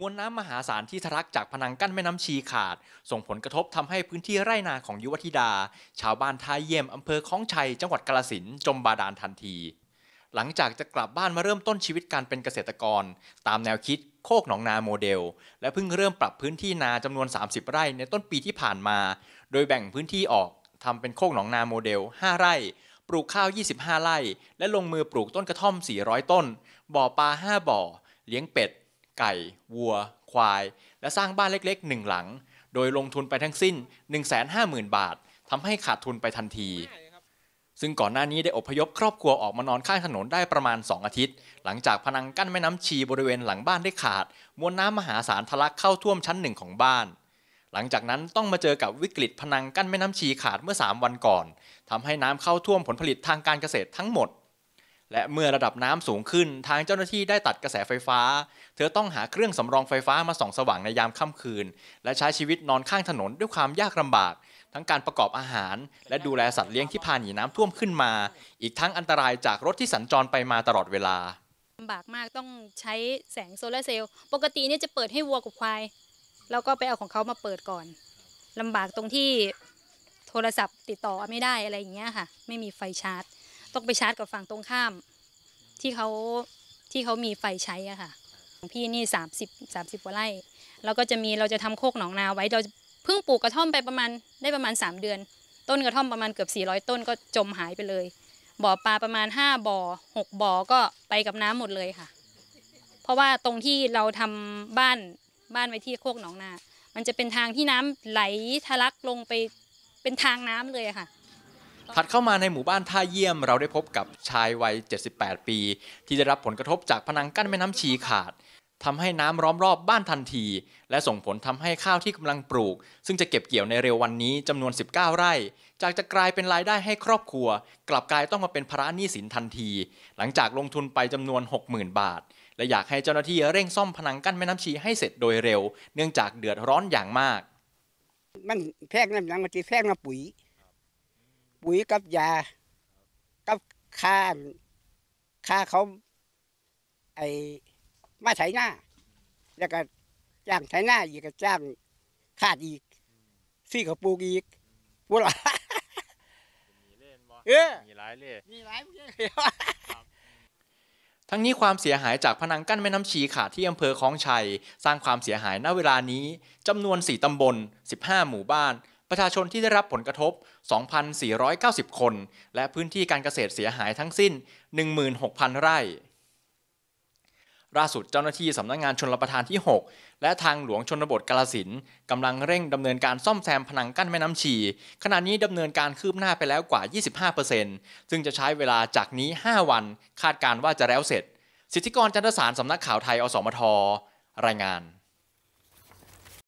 มวลน้ำมหาศาลที่ทะลักจากพนังกั้นแม่น้ำชีขาด ส่งผลกระทบทำให้พื้นที่ไร่นาของยุวธิดา ชาวบ้านท้ายเยี่ยมอำเภอคลองชัยจังหวัดกาลสินจมบาดาลทันที หลังจากจะกลับบ้านมาเริ่มต้นชีวิตการเป็นเกษตรกร ตามแนวคิดโคกหนองนาโมเดล และเพิ่งเริ่มปรับพื้นที่นาจำนวน 30 ไร่ในต้นปีที่ผ่านมา โดยแบ่งพื้นที่ออกทำเป็นโคกหนองนาโมเดล 5 ไร่ ปลูกข้าว 25 ไร่ และลงมือปลูกต้นกระท่อม 400 ต้น บ่อปลา5บ่อ เลี้ยงเป็ดไก่ วัว ควาย และสร้างบ้านเล็กๆหนึ่งหลัง โดยลงทุนไปทั้งสิ้น 150,000 บาททำให้ขาดทุนไปทันที ซึ่งก่อนหน้านี้ได้อพยพครอบครัวออกมานอนข้างถนนได้ประมาณ 2 อาทิตย์ หลังจากพนังกั้นแม่น้ำชีบริเวณหลังบ้านได้ขาด มวลน้ำมหาศาลทะลักเข้าท่วมชั้นหนึ่งของบ้าน หลังจากนั้นต้องมาเจอกับวิกฤตพนังกั้นแม่น้ำชีขาดเมื่อ 3 วันก่อนทำให้น้ำเข้าท่วมผลผลิตทางการเกษตรทั้งหมดและเมื่อระดับน้ำสูงขึ้นทางเจ้าหน้าที่ได้ตัดกระแสไฟฟ้า เธอต้องหาเครื่องสำรองไฟฟ้ามาส่องสว่างในยามค่ำคืน และใช้ชีวิตนอนข้างถนนด้วยความยากลาบาก ทั้งการประกอบอาหาร และดูแลสัตว์เลี้ยงที่ผ่านหนีน้ำท่วมขึ้นมา อีกทั้งอันตรายจากรถที่สัญจรไปมาตลอดเวลาลำบากมากต้องใช้แสงโซลาเซลล์ปกตินี่จะเปิดให้วัวกับควายแล้วก็ไปเอาของเขามาเปิดก่อน ลำบากตรงที่โทรศัพท์ติดต่อไม่ได้อะไรอย่างเงี้ยค่ะ ไม่มีไฟชาร์จต้องไปชาร์จกับฝั่งตรงข้าม ที่เขาที่เขามีไฟใช้อะค่ะของพี่นี่30 30กว่าไร่แล้วก็จะมีเราจะทำโคกหนองนาไว้เราเพิ่งปลูกกระท่อมไปประมาณได้ประมาณ 3 เดือน ต้นกระท่อมประมาณเกือบ400ต้นก็จมหายไปเลยบ่อปลาประมาณ5บ่อ6บ่อก็ไปกับน้ำหมดเลยค่ะ เพราะว่าตรงที่เราทำบ้านบ้านไว้ที่โคกหนองนา มันจะเป็นทางที่น้ำไหลทะลักลงไปเป็นทางน้ำเลยค่ะถัดเข้ามาในหมู่บ้านท่าเยี่ยมเราได้พบกับชายวัย 78 ปี ที่ได้รับผลกระทบจากพนังกั้นแม่น้ำชีขาดทำให้น้ำล้อมรอบบ้านทันที และส่งผลทำให้ข้าวที่กำลังปลูก ซึ่งจะเก็บเกี่ยวในเร็ววันนี้จำนวน 19 ไร่ จากจะกลายเป็นรายได้ให้ครอบครัว กลับกลายต้องมาเป็นภาระหนี้สินทันที หลังจากลงทุนไปจำนวน 60,000 บาท และอยากให้เจ้าหน้าที่เร่งซ่อมผนังกั้นแม่น้ำชีให้เสร็จโดยเร็วเนื่องจากเดือดร้อนอย่างมาก มันแพงน้ำยางมันจีแพงน้ำปุ๋ยุ๋ยกับยา กับค่าค่าเขา ไอ้มาไถหน้า แล้วก็จ้างไถหน้าอีกก็จ้างคาดอีกซื้อกับปลูกอีกบุหล่มีเล่นบ่มีหลายเล่มีหลายเล่ทั้งนี้ความเสียหายจากผนังกั้นแม่น้ำชีขาดที่อำเภอคลองชัย สร้างความเสียหายณเวลานี้จำนวน 4ตำบล 15 หมู่บ้านประชาชนที่ได้รับผลกระทบ 2,490 คน และพื้นที่การเกษตรเสียหายทั้งสิ้น 16,000 ไร่ ล่าสุดเจ้าหน้าที่สำนักงงานชนรประทานที่ 6 และทางหลวงชนบทกาลสินกำลังเร่งดำเนินการซ่อมแซมผนังกั้นแม่น้ำชีขณะนี้ดำเนินการคืบหน้าไปแล้วกว่า 25%ซึ่งจะใช้เวลาจากนี้ 5 วันคาดการว่าจะแล้วเสร็จ สิทธิกร จันทสารสำนักข่าวไทยอสมทรายงาน